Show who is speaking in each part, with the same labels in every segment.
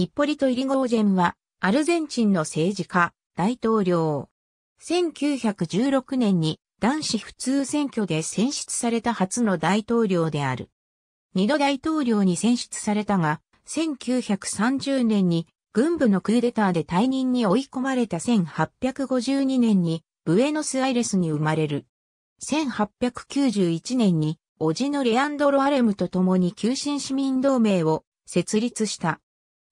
Speaker 1: イッポリト・イリゴージェンは、アルゼンチンの政治家、大統領。1916年に男子普通選挙で選出された初の大統領である。二度大統領に選出されたが、1930年に軍部のクーデターで退任に追い込まれた1852年にブエノスアイレスに生まれる。1891年に、叔父のレアンドロ・アレムと共に旧新市民同盟を設立した。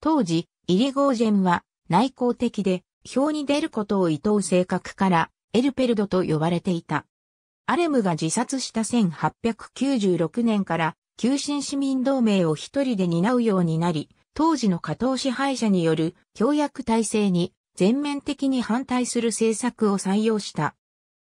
Speaker 1: 当時、イリゴージェンは内向的で、表に出ることを意図う性格から、エルペルドと呼ばれていた。アレムが自殺した1896年から、急進市民同盟を一人で担うようになり、当時の加藤支配者による協約体制に全面的に反対する政策を採用した。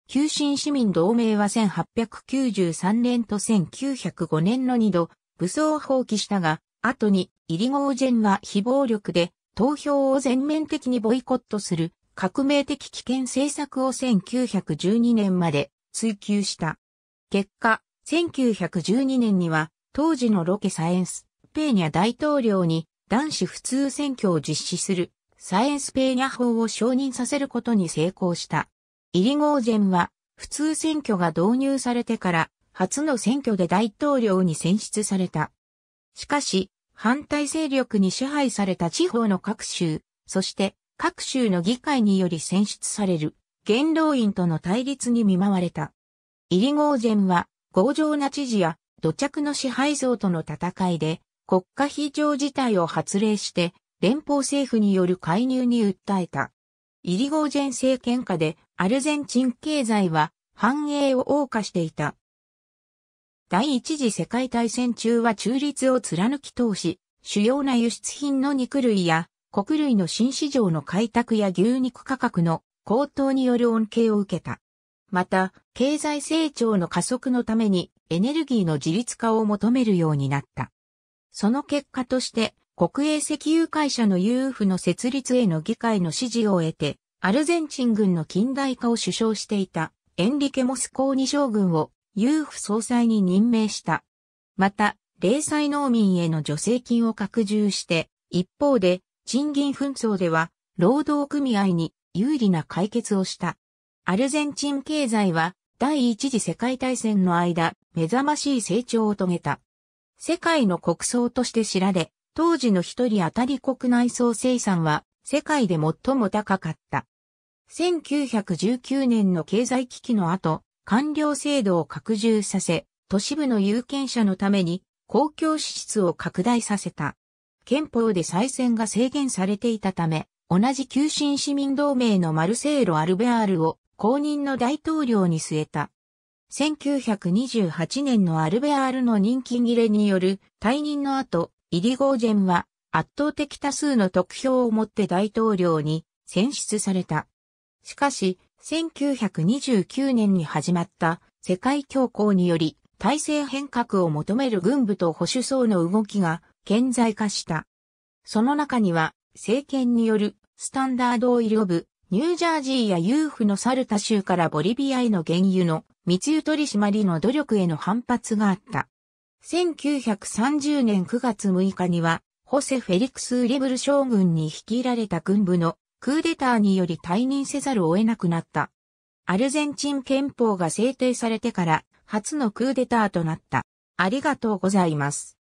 Speaker 1: 旧新市民同盟は1893年と1905年の2度、武装を放棄したが、後にイリゴージェンが非暴力で投票を全面的にボイコットする革命的危険政策を1912年まで追求した。結果、1912年には当時のロケサエンスペーニャ大統領に男子普通選挙を実施するサエンスペーニャ法を承認させることに成功した。イリゴージェンは普通選挙が導入されてから初の選挙で大統領に選出された。しかし、反対勢力に支配された地方の各州、そして各州の議会により選出される元老院との対立に見舞われた。イリゴーゼンは、強情な知事や土着の支配像との戦いで、国家非常事態を発令して、連邦政府による介入に訴えた。イリゴーゼン政権下でアルゼンチン経済は繁栄を謳歌していた。第一次世界大戦中は中立を貫き通し、主要な輸出品の肉類や穀類の新市場の開拓や牛肉価格の高騰による恩恵を受けた。また、経済成長の加速のためにエネルギーの自立化を求めるようになった。その結果として、国営石油会社の UF の設立への議会の支持を得て、アルゼンチン軍の近代化を主張していたエンリケ・モスコーニ将軍を有府総裁に任命した。また、零細農民への助成金を拡充して、一方で、賃金紛争では、労働組合に有利な解決をした。アルゼンチン経済は、第一次世界大戦の間、目覚ましい成長を遂げた。世界の国葬として知られ、当時の一人当たり国内総生産は、世界で最も高かった。1919年の経済危機の後、官僚制度を拡充させ、都市部の有権者のために公共支出を拡大させた。憲法で再選が制限されていたため、同じ旧新市民同盟のマルセーロ・アルベアールを公認の大統領に据えた。1928年のアルベアールの任期切れによる退任の後、イリゴージェンは圧倒的多数の得票をもって大統領に選出された。しかし、1929年に始まった世界恐慌により体制変革を求める軍部と保守層の動きが顕在化した。その中には政権によるスタンダードオイルオブニュージャージーやーフのサルタ州からボリビアへの原油の密輸取締りの努力への反発があった。1930年9月6日には、ホセ・フェリクス・リブル将軍に率いられた軍部のクーデターにより退任せざるを得なくなった。アルゼンチン憲法が制定されてから初のクーデターとなった。ありがとうございます。